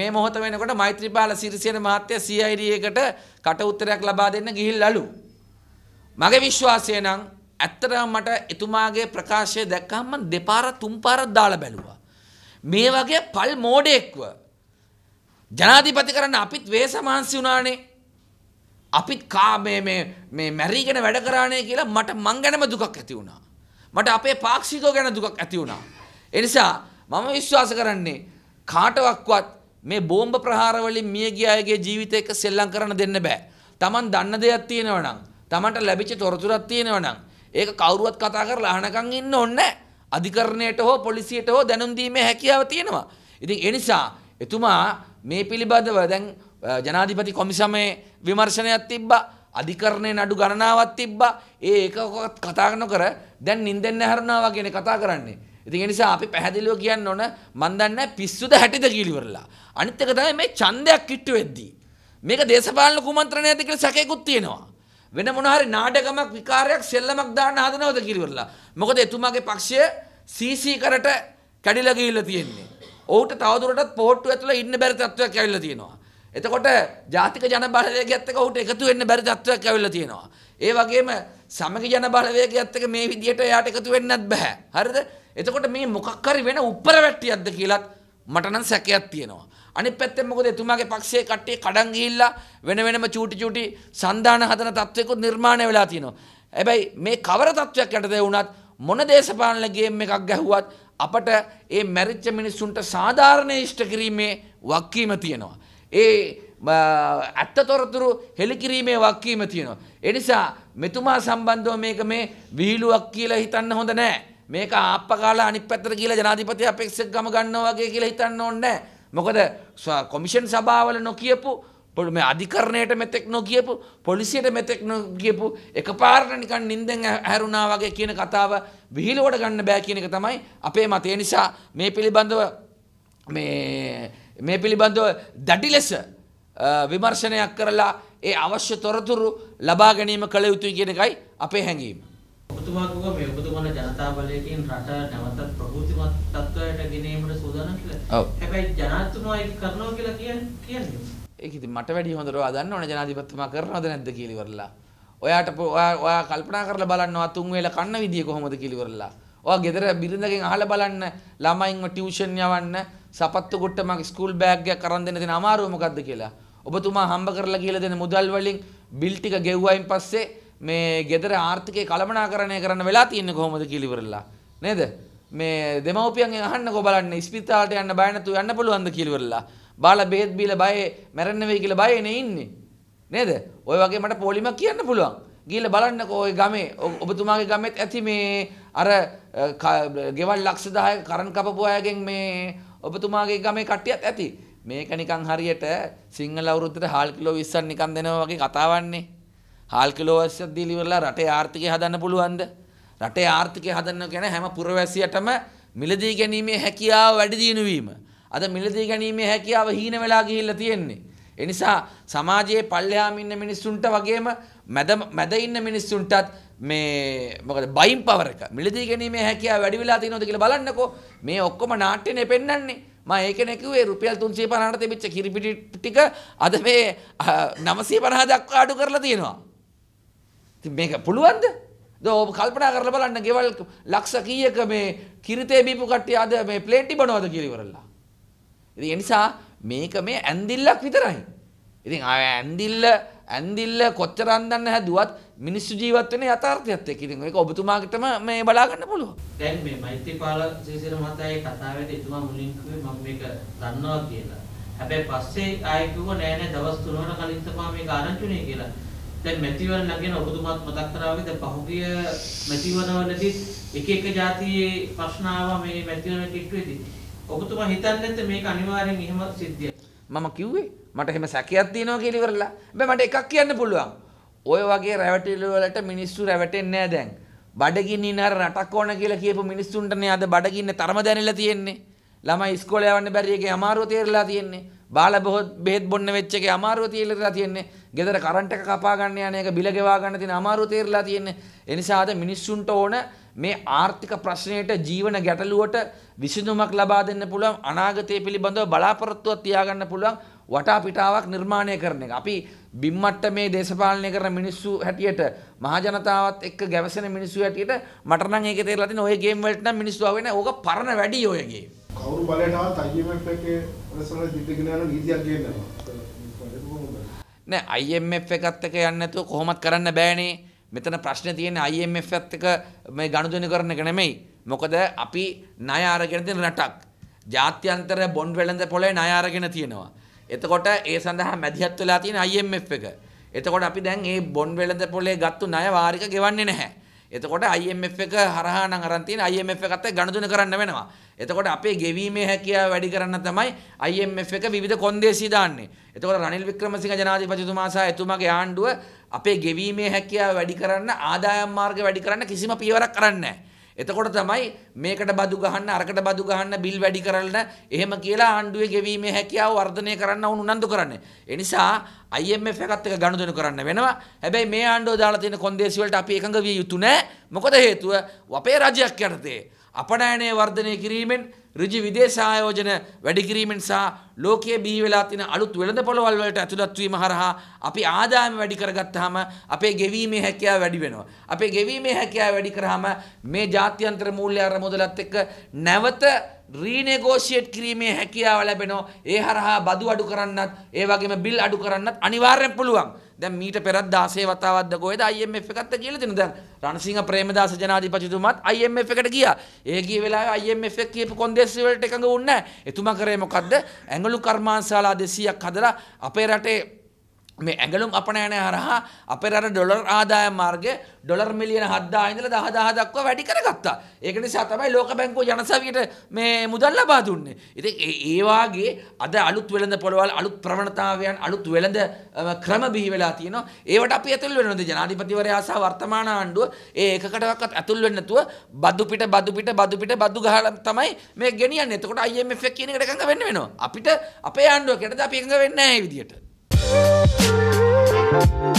මේ මොහොත වෙනකොට මෛත්‍රීපාල සිරිසේන මහත්තයා CID-එකට කට උත්තරයක් ලබා දෙන්න ගිහිල්ලාලු. මගේ විශ්වාසය නම් ඇත්තටම මට එතුමාගේ ප්‍රකාශය දැක්කම මම දෙපාරක් තුන් පාරක් දාලා බැලුවා. මේ වගේ පල් මෝඩෙක්ව ජනාධිපති කරන්න අපිත් වේස මහන්සි වුණානේ. අපිත් කා මේ මේ මේ මැරිගෙන වැඩ කරානේ කියලා මට මං ගැනම දුකක් ඇති වුණා. මට අපේ පාක්ෂිකව ගැන දුකක් ඇති වුණා. ඒ නිසා මම විශ්වාස කරන්නේ කාටවත්වත් මේ බෝම්බ ප්‍රහාරවලින් මියගිය අයගේ ජීවිත එක සෙල්ලම් කරන්න දෙන්න බෑ. Taman දන්න දෙයක් තියෙනවා නම්, Tamanට ලැබිච්ච තොරතුරක් තියෙනවා නම්, ඒක කවුරුවත් කතා කරලා අහනකම් ඉන්න ඕනේ අධිකරණයට හෝ පොලිසියට හෝ දැනුම් දීමේ හැකියාව තියෙනවා. ඉතින් ඒ නිසා එතුමා මේ පිළිබඳව දැන් ජනාධිපති කොමිසමේ විමර්ශනයක් තිබ්බා. අධිකරණයේ නඩු ගණනාවක් තිබ්බා. ඒ එකකවත් කතා නොකර දැන් නින්දෙන් නැහරනවා වගේ කතා කරන්නේ. ඉතින් ඒ නිසා අපි පැහැදිලිව කියන්න ඕන මන් දන්නේ පිස්සුද හැටිද කියලා ඉවරලා. අනිත් එක තමයි මේ ඡන්දයක් කිට්ටු වෙද්දී. මේක දේශපාලන කුමන්ත්‍රණයද කියලා සැකයකුත් තියෙනවා. වෙන මොන හරි නාටකමක් විකාරයක් සෙල්ලමක් දාන්න හදනවද කියලා ඉවරලා. මොකද එතුමාගේ පක්ෂය CC කරට කැඩිලා ගිහිල්ලා තියෙන්නේ. ඔහුට තවදුරටත් පොහොට්ටු ඇතුළේ ඉන්න බැරි තත්ත්වයක් ඇවිල්ලා තියෙනවා. එතකොට ජාතික ජනබලවේගයත් එක්ක ඔහුට එකතු වෙන්න බැරි තත්ත්වයක් ඇවිල්ලා තියෙනවා. ඒ වගේම සමගි ජනබලවේගයත් එක්ක මේ විදිහට එයාට එකතු වෙන්නත් බෑ. හරිද? එතකොට මේ මොකක් හරි වෙන උපරවැට්ටියක්ද කියලත් මට නම් සැකයක් තියෙනවා. අනිත් පැත්තෙන් මොකද එතුමාගේ පක්ෂයේ කට්ටිය කඩන් ගිහිල්ලා වෙන වෙනම චූටි චූටි සන්දාන හදන තත්වයකුත් නිර්මාණය වෙලා තියෙනවා. හැබැයි මේ කවර තත්වයක් යටතේ වුණත් මොන දේශපාලන ගේම් එකක් ගැහුවත් අපට ඒ මැරිච්ච මිනිස්සුන්ට සාධාරණය ඉෂ්ට කිරීමේ වක්කීම තියෙනවා. ඒ ඇත්ත තොරතුරු හෙළිකිරීමේ වක්කීම තියෙනවා. එනිසා මෙතුමා සම්බන්ධව මේක මේ විහිළුවක් කියලා හිතන්න හොඳ නෑ. මේක ආප්ප කාලා අනිත් පැත්තට ගිහලා ජනාධිපති අපේක්ෂක ගම ගන්නවා වගේ කියලා හිතන්න ඕනේ මොකද කොමිෂන් සභාවල නොකියපු මේ අධිකරණයට මෙතෙක් නොකියපු පොලිසියට මෙතෙක් නොකියපු එකපාරට නිකන් නිින්දෙන් ඇහැරුණා වගේ කියන කතාව විහිළුවට ගන්න බෑ කියන එක තමයි අපේ මතය නිසා මේ පිළිබඳව මේ මේ පිළිබඳව දැඩි ලෙස විමර්ශනයක් කරලා ඒ අවශ්‍ය තොරතුරු ලබා ගැනීම කළ යුතුයි කියන එකයි අපේ හැඟීම ඔබතුමා කිව්වා මේ ඔබතුමාලා ජනතා බලයෙන් රට නැවතත් ප්‍රබෝධිමත් තත්ත්වයට ගෙන ඒමට සූදානම් කියලා. ඔව්. හැබැයි ජනාධිපතිතුමා ඒක කරනවා කියලා කියන්නේ. ඒක ඉතින් මට වැඩි හොඳට අදන්න ඕන ජනාධිපතිතුමා කරනවද නැද්ද කියලා ඉවරලා. ඔයාට ඔයා කල්පනා කරලා බලන්නවා තුන් වේල කන්න විදිය කොහොමද කියලා ඉවරලා. ඔයා ගෙදර බිරිඳගෙන් අහලා බලන්න ළමයින්ව ටියුෂන් යවන්න සපත්තු කොට්ටමක් ස්කූල් බෑග් එකක් අරන් දෙන්න තියෙන අමාරුව මොකද්ද කියලා. ඔබතුමා හම්බ කරලා කියලා දෙන මුදල් වලින් බිල් ටික ගෙව්වයින් පස්සේ මේ ගෙදර ආර්ථිකය කළමනාකරණය කරන්න වෙලා තියෙන්නේ කොහොමද කියලා ඉවරලා නේද මේ දෙමව්පියන්ගෙන් අහන්නකෝ බලන්න ඉස්පිතාලට යන්න බය නැතුව යන්න පුළුවන්ද කියලා ඉවරලා බාලා බෙහෙත් බීලා බය මැරෙන්න වෙයි කියලා බයනේ ඉන්නේ නේද ඔය වගේ මට පොලිමක් කියන්න පුළුවන් ගිල්ල බලන්නකෝ ඔය ගමේ ඔබතුමාගේ ගමෙත් ඇති මේ අර ගෙවල් ලක්ෂ 10ක කරන් කපපු අයගෙන් මේ ඔබතුමාගේ ගමේ කට්ටියත් ඇති මේක නිකන් හරියට සිංහල අවුරුද්දට හාල් කිලෝ 20ක් නිකන් දෙනවා වගේ කතාවන්නේ හාල්කිලෝවස්සයක් දීලිවරලා රටේ ආර්ථිකය හදන්න පුළුවන්ද රටේ ආර්ථිකය හදන්න ගැන හැම පුරවැසියටම මිලදී ගැනීමේ හැකියාව වැඩි දියුණුවීම අද මිලදී ගැනීමේ හැකියාව හීන වෙලා ගිහිල්ලා තියෙන්නේ එනිසා සමාජයේ පල්ලෙහාම ඉන්න මිනිස්සුන්ට වගේම මැද මැද ඉන්න මිනිස්සුන්ටත් මේ මොකද බයින් පවර් එක මිලදී ගැනීමේ හැකියාව වැඩි වෙලා තියෙනවද කියලා බලන්නකෝ මේ ඔක්කොම නාට්‍යනේ පෙන්වන්නේ මම ඒකනේ කිව්වේ රුපියල් 350ට තිබිච්ච කිරිපිටි ටික අද මේ 950 දක්වා අඩු කරලා තියෙනවා මේක පුළුවන්ද දෝ කල්පනා කරලා බලන්න ගෙවල් ලක්ෂ කීයක මේ කිරිතේ බීපු කට්ටිය අද මේ ප්ලේටි බනවද කියලා ඉවරලා. ඉතින් ඒ නිසා මේක මේ ඇන්දිල්ලක් විතරයි. ඉතින් ආ ඇන්දිල්ල ඇන්දිල්ල කොච්චර අන්දන්න හැදුවත් මිනිස්සු ජීවත් වෙන යථාර්ථයත් එක්ක. ඉතින් ඒක ඔබතුමාගටම මේ බලා ගන්න පුළුවන්. දැන් මේ මෛත්‍රීපාල සීසර මහතාගේ කතාවේදී එතුමා මුලින් කිව්වේ මම මේක දන්නවා කියලා. හැබැයි පස්සේ ආයෙ කිව්ව නෑ නෑ දවස් 3 වෙනකන් ඉස්සපහා මේක ආරංචුනේ කියලා. දැන් මැතිවරණ ගැන ඔබතුමාත් මතක් කරා වගේ දැන් පහුගිය මැතිවරණවලදී එක එක જાතියේ ප්‍රශ්න ආවා මේ මැතිවරණ කිට්ටුවේදී. ඔබතුමා හිතන්නේ නැත්නම් මේක අනිවාර්යෙන් එහෙම සිද්ධියක්. මම කිව්වේ මට එහෙම සැකයක් තියෙනවා කියලා ඉවරලා. හැබැයි මට එකක් කියන්න පුළුවන්. ඔය වගේ රැවටිලි වලට මිනිස්සු රැවටෙන්නේ නැහැ දැන්. බඩගින්න ඉන්න අර රටක් ඕන කියලා කියපු මිනිස්සුන්ටනේ අද බඩගින්න තරම දැනෙලා තියෙන්නේ. ළමයි ඉස්කෝලේ යවන්න බැරි එකේ අමාරුව තේරලා තියෙන්නේ. බාල බෙහෙත් බොන්න වෙච්ච එකේ අමාරුව තේරලා තියෙන්නේ. ගෙදර කරන්ට් එක කපා ගන්න යන එක බිල ගෙවා ගන්න තියෙන අමාරුව තේරලා තියෙන්නේ. ඒ නිසා අද මිනිස්සුන්ට ඕන මේ ආර්ථික ප්‍රශ්නයට ජීවන ගැටලුවට විසඳුමක් ලබා දෙන්න පුළුවන් අනාගතය පිළිබඳව බලාපොරොත්තුවක් තියාගන්න පුළුවන් වටා පිටාවක් නිර්මාණය කරන එක. අපි බිම්මට්ට මේ දේශපාලනය කරන මිනිස්සු හැටියට මහජනතාවත් එක්ක ගැවසෙන මිනිස්සු හැටියට මට නම් ඒකේ තේරලා තියෙන ඔය ගේම් වලට නම් මිනිස්සු ආවෙ නැහැ. ඕක පරණ වැඩි ඔයගේ. කවුරු බලයට ආවත් IMF එකේ රසවල දිද්දගෙන යන නීතියක් ගේනවා. නෑ IMF එකත් එක්ක යන්නේ නැතුව කොහොමත් කරන්න බෑනේ. මෙතන ප්‍රශ්නේ තියෙන්නේ IMF එකත් එක්ක මේ ගනුදෙනු කරන එක නෙමෙයි. මොකද අපි ණය අරගෙන තියෙන රටක්. ජාත්‍යන්තර බොන්ඩ් වෙළඳ පොලේ ණය අරගෙන තියෙනවා. එතකොට ඒ සඳහා මැදිහත් වෙලා තියෙන IMF එක. එතකොට අපි දැන් මේ බොන්ඩ් වෙළඳ පොලේ ගත්තු ණය වාරික ගෙවන්නේ නැහැ. එතකොට IMF එක හරහා නම් අරන් තියෙන IMF එකත් එක්ක ගනුදෙනු කරන්න වෙනවා. එතකොට අපේ ගෙවීමේ හැකියාව වැඩි කරන්න තමයි IMF එක විවිධ කොන්දේසි දාන්නේ. එතකොට රනිල් වික්‍රමසිංහ ජනාධිපතිතුමා සහ එතුමාගේ ආණ්ඩුව අපේ ගෙවීමේ හැකියාව වැඩි කරන්න ආදායම් මාර්ග වැඩි කරන්න කිසිම පියවරක් කරන්නේ නැහැ. එතකොට තමයි මේකට බදු ගහන්න අරකට බදු ගහන්න බිල් වැඩි කරන්න එහෙම කියලා ආණ්ඩුවේ ගෙවීමේ හැකියාව වර්ධනය කරන්න වුණු උනන්දු කරන්නේ. ඒ නිසා IMF එකත් එක්ක ගනුදෙනු කරන්න වෙනවා. හැබැයි මේ ආණ්ඩුව දාලා තියෙන කොන්දේසි වලට අපි එකඟ විය යුතු නැහැ. මොකද හේතුව අපේ රජයක් යටතේ අපනයනය වර්ධනය කිරීමෙන් ඍජු විදේශ ආයෝජන වැඩි කිරීමෙන් සහ ලෝකයේ බිහි වෙලා තියෙන අලුත් වෙළඳපොළවල් වලට ඇතුළත් වීම හරහා අපි ආදායම වැඩි කරගත්තාම අපේ ගෙවීමේ හැකියාව වැඩි වෙනවා. අපේ ගෙවීමේ හැකියාව වැඩි කරාම මේ ජාත්‍යන්තර මූල්‍ය අර මුදලත් එක්ක නැවත රීනෙගෝෂියට් කිරීමේ හැකියාව ලැබෙනවා. ඒ හරහා බදු අඩු කරන්නත්, ඒ වගේම බිල් අඩු කරන්නත් අනිවාර්යෙන් පුළුවන්. දැන් මීට පෙරත් 16 වතාවක්ද කොහෙද IMF එකත් කියලා දෙන. දැන් රණසිංහ ප්‍රේමදාස ජනාධිපතිතුමාත් IMF එකට ගියා. ඒ ගිය වෙලාවේ IMF එක කියපු කොන්දේසි වලට එකඟ වුණේ නැහැ. එතුමා කරේ මොකද්ද? ඇඟලු කර්මාන්තශාලා 200ක් හදලා අපේ රටේ මේ ඇඟලුම් අපනෑනය හරහා අපේ අර ඩොලර් ආදාය මාර්ග ඩොලර් මිලියන හද්දා ඉඳල දහදා දක්වා වැඩි කරගත්තා ඒක නිසා තමයි ලෝක බැංකෝ ජනසවියට මේ මුදල් ලබා දුන්නේ ඉති ඒවාගේ අද අලුත් වෙළඳ පොළවල් අලුත් ප්‍රවණතාවයන් අලුත් වෙළඳ ක්‍රම බී වෙලා තියෙනවා ඒවට අපි ඇතුල් වෙනද ජනාධිපතිවරයා සහ වර්තමාන ආණ්ඩුව ඒ එකකටවත් ඇතුල් වෙන්න නැතුව බදු පිට බදු පිට බදු පිට බදු ගහලා තමයි මේ ගෙනියන්නේ එතකොට IMF එක කියන එකට එකඟ වෙන්න වෙනවා අපිට අපේ ආණ්ඩුව කැටද අපි එකඟ වෙන්නේ නැහැ විදියට you